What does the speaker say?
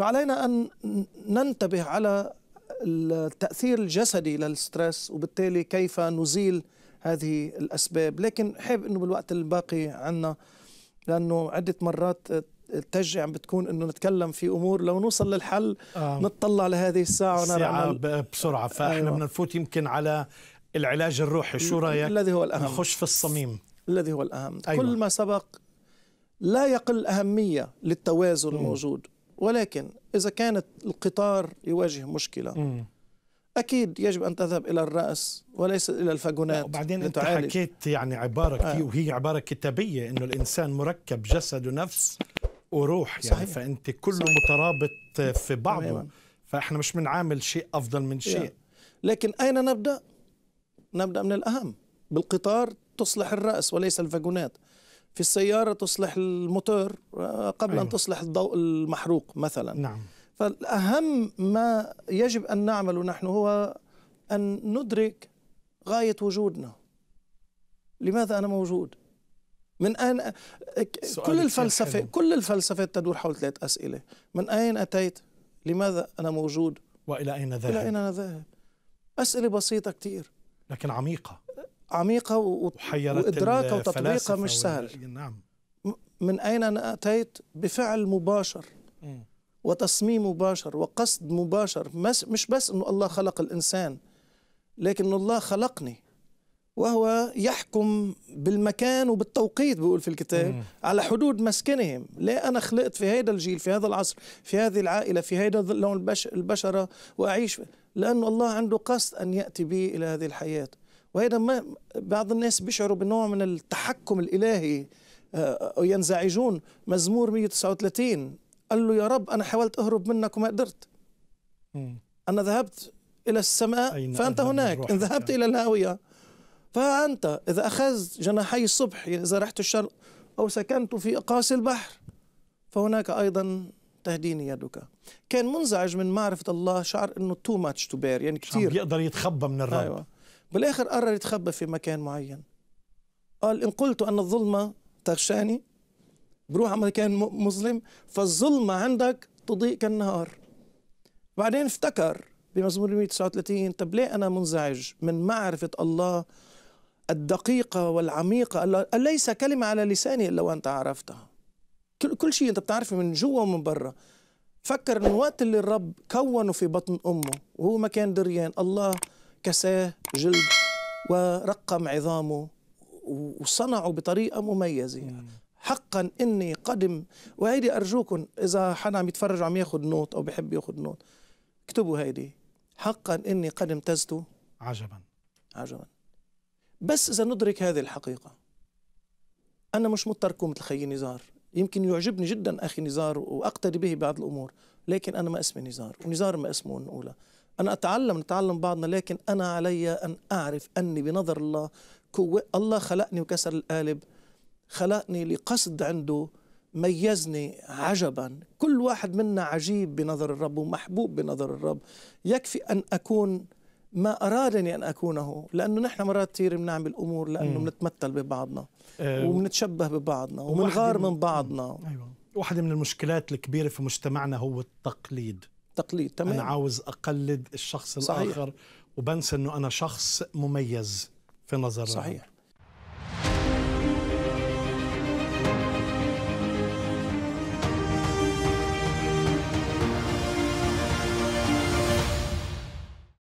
فعلينا أن ننتبه على التأثير الجسدي للستريس وبالتالي كيف نزيل هذه الأسباب لكن حابب أنه بالوقت الباقي عنا لأنه عدة مرات التشجيع عم بتكون انه نتكلم في امور لو نوصل للحل آه. نطلع لهذه الساعه ونرى بسرعه فاحنا بدنا أيوة. نفوت يمكن على العلاج الروحي شو رايك الذي هو الاهم نخش في الصميم الذي هو الاهم أيوة. كل ما سبق لا يقل اهميه للتوازن الموجود ولكن إذا كانت القطار يواجه مشكلة م. أكيد يجب أن تذهب إلى الرأس وليس إلى الفاجونات وبعدين أنت حكيت يعني عبارة آه. وهي عبارة كتابية أنه الإنسان مركب جسد ونفس وروح يعني صحيح. فأنت كله صحيح. مترابط في بعضه تماما. فإحنا مش بنعامل شيء أفضل من شيء يعني. لكن أين نبدأ؟ نبدأ من الأهم بالقطار تصلح الرأس وليس الفاجونات في السيارة تصلح الموتور آه، قبل أيوة. أن تصلح الضوء المحروق مثلا نعم فالأهم ما يجب أن نعمله نحن هو أن ندرك غاية وجودنا لماذا أنا موجود من أين كل الفلسفة كل الفلسفة تدور حول ثلاث أسئلة من أين أتيت لماذا أنا موجود وإلى أين ذاهب إلى أين أنا ذاهب أسئلة بسيطة كثير لكن عميقة عميقة وإدراكها وتطبيقها مش سهل نعم. من أين أنا أتيت بفعل مباشر وتصميم مباشر وقصد مباشر مش بس أنه الله خلق الإنسان لكن الله خلقني وهو يحكم بالمكان وبالتوقيت بيقول في الكتاب على حدود مسكنهم ليه أنا خلقت في هذا الجيل في هذا العصر في هذه العائلة في هذا لون البشرة وأعيش لأن الله عنده قصد أن يأتي بي إلى هذه الحياة وهذا ما بعض الناس بيشعروا بنوع من التحكم الإلهي آه، ينزعجون مزمور 139 قال له يا رب أنا حاولت أهرب منك وما قدرت أنا ذهبت إلى السماء فأنت هناك إن ذهبت إلى الهاوية فأنت إذا أخذت جناحي الصبح يعني إذا رحت الشرق أو سكنت في أقاصي البحر فهناك أيضا تهديني يدك كان منزعج من معرفة الله شعر أنه تو ماتش تو بير يعني كثير بيقدر يتخبى من الرب أيوة. بالاخر قرر يتخبى في مكان معين قال ان قلت ان الظلمه تغشاني بروح على مكان مظلم فالظلمه عندك تضيء كالنهار بعدين افتكر بمزمور 139 طب ليه انا منزعج من معرفه الله الدقيقة والعميقة أليس كلمة على لساني إلا وأنت عرفتها كل شيء أنت بتعرفه من جوا ومن برا فكر من وقت اللي الرب كونه في بطن أمه وهو ما كان دريان الله كساه جلد ورقم عظامه وصنعه بطريقه مميزه يعني. حقا اني قدم وهيدي ارجوكم اذا حدا عم يتفرج عم ياخذ نوت او بحب ياخذ نوت اكتبوا هيدي حقا اني قد امتزت عجبا عجبا بس اذا ندرك هذه الحقيقه انا مش مضطركم مثل خيي نزار يمكن يعجبني جدا اخي نزار واقتدي به بعض الامور لكن انا ما اسمي نزار ونزار ما اسمه نقولها أنا أتعلم نتعلم بعضنا لكن أنا علي أن أعرف أني بنظر الله كو الله خلقني وكسر القالب خلقني لقصد عنده ميزني عجبا كل واحد منا عجيب بنظر الرب ومحبوب بنظر الرب يكفي أن أكون ما أرادني أن أكونه لأنه نحن مرات كثير بنعمل أمور لأنه بنتمثل ببعضنا آه، وبنتشبه ببعضنا ومنغار من بعضنا أيوة. واحدة من المشكلات الكبيرة في مجتمعنا هو التقليد تقليد تمام انا عاوز اقلد الشخص صحيح. الاخر وبنسى انه انا شخص مميز في نظر صحيح